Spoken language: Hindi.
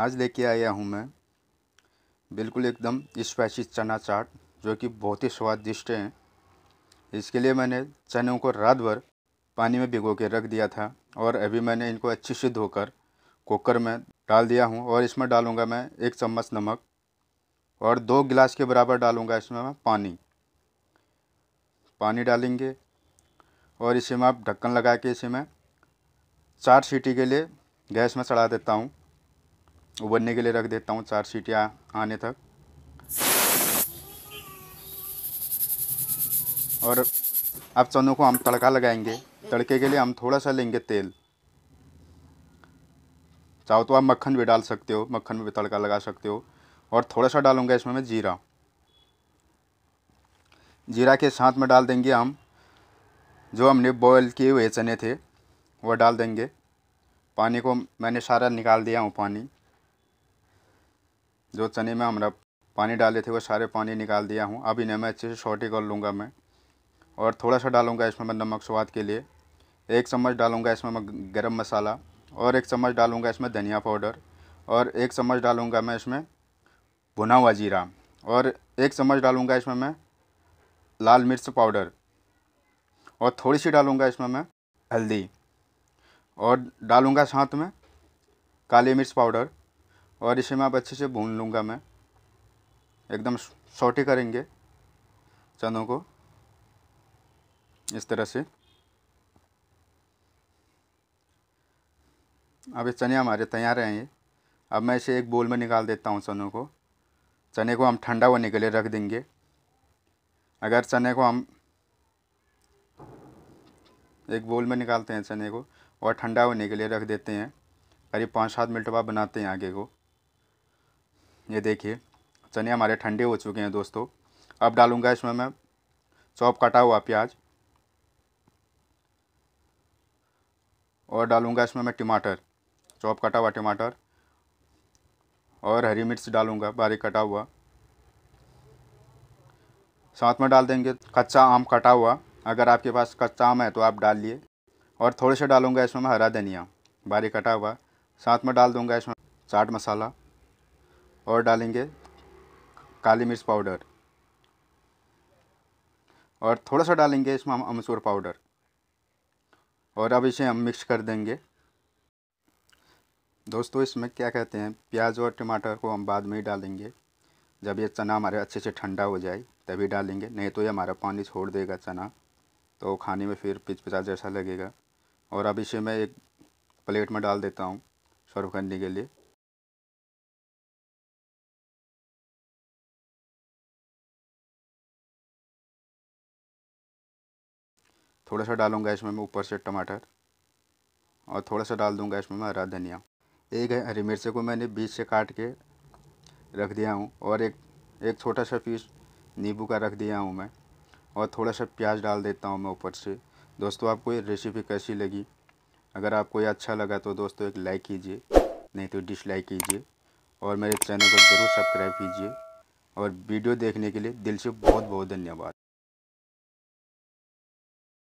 आज लेके आया हूँ मैं बिल्कुल एकदम स्पाइसी चना चाट जो कि बहुत ही स्वादिष्ट है इसके लिए मैंने चनों को रात भर पानी में भिगो के रख दिया था और अभी मैंने इनको अच्छे से धोकर कुकर में डाल दिया हूँ और इसमें डालूँगा मैं एक चम्मच नमक और दो गिलास के बराबर डालूँगा इसमें मैं पानी पानी डालेंगे और इसे मैं आप ढक्कन लगा के इसे मैं चार सीटी के लिए गैस में चढ़ा देता हूँ उबलने के लिए रख देता हूँ चार सीटियाँ आने तक और अब चनों को हम तड़का लगाएंगे तड़के के लिए हम थोड़ा सा लेंगे तेल चाहो तो आप मक्खन भी डाल सकते हो मक्खन में भी तड़का लगा सकते हो और थोड़ा सा डालूंगा इसमें मैं जीरा जीरा के साथ में डाल देंगे हम जो हमने बॉयल किए हुए चने थे वह डाल देंगे पानी को मैंने सारा निकाल दिया हूँ पानी जो चने में हमारा पानी डाले थे वो सारे पानी निकाल दिया हूँ अब इन्हें मैं अच्छे से शॉर्टी कर लूँगा मैं और थोड़ा सा डालूँगा इसमें मैं नमक स्वाद के लिए एक चम्मच डालूँगा इसमें मैं गर्म मसाला और एक चम्मच डालूँगा इसमें धनिया पाउडर और एक चम्मच डालूँगा मैं इसमें भुना हुआ जीरा और एक चम्मच डालूँगा इसमें मैं लाल मिर्च पाउडर और थोड़ी सी डालूँगा इसमें मैं हल्दी और डालूँगा साथ में काली मिर्च पाउडर और इसे मैं आप अच्छे से भून लूँगा मैं एकदम सोटे करेंगे चनों को इस तरह से अब ये चने हमारे तैयार हैं ये अब मैं इसे एक बोल में निकाल देता हूँ चनों को चने को हम ठंडा होने के लिए रख देंगे अगर चने को हम एक बोल में निकालते हैं चने को और ठंडा होने के लिए रख देते हैं करीब पाँच सात मिनट बाद बनाते हैं आगे को ये देखिए चने हमारे ठंडे हो चुके हैं दोस्तों अब डालूँगा इसमें मैं चॉप कटा हुआ प्याज और डालूंगा इसमें मैं टमाटर चॉप कटा हुआ टमाटर और हरी मिर्च डालूंगा बारीक कटा हुआ साथ में डाल देंगे कच्चा आम कटा हुआ अगर आपके पास कच्चा आम है तो आप डाल लिए और थोड़े से डालूंगा इसमें मैं हरा धनिया बारीक कटा हुआ साथ में डाल दूँगा इसमें चाट मसाला और डालेंगे काली मिर्च पाउडर और थोड़ा सा डालेंगे इसमें हम अमचूर पाउडर और अब इसे हम मिक्स कर देंगे दोस्तों इसमें क्या कहते हैं प्याज और टमाटर को हम बाद में ही डालेंगे जब ये चना हमारे अच्छे से ठंडा हो जाए तभी डालेंगे नहीं तो ये हमारा पानी छोड़ देगा चना तो खाने में फिर पिचपिचा जैसा लगेगा और अब इसे मैं एक प्लेट में डाल देता हूँ सर्व करने के लिए थोड़ा सा डालूंगा इसमें मैं ऊपर से टमाटर और थोड़ा सा डाल दूंगा इसमें मैं हरा धनिया एक हरी मिर्च को मैंने बीच से काट के रख दिया हूँ और एक एक छोटा सा पीस नींबू का रख दिया हूँ मैं और थोड़ा सा प्याज डाल देता हूँ मैं ऊपर से दोस्तों आपको ये रेसिपी कैसी लगी अगर आपको ये अच्छा लगा तो दोस्तों एक लाइक कीजिए नहीं तो डिसलाइक कीजिए और मेरे चैनल को ज़रूर सब्सक्राइब कीजिए और वीडियो देखने के लिए दिल से बहुत बहुत धन्यवाद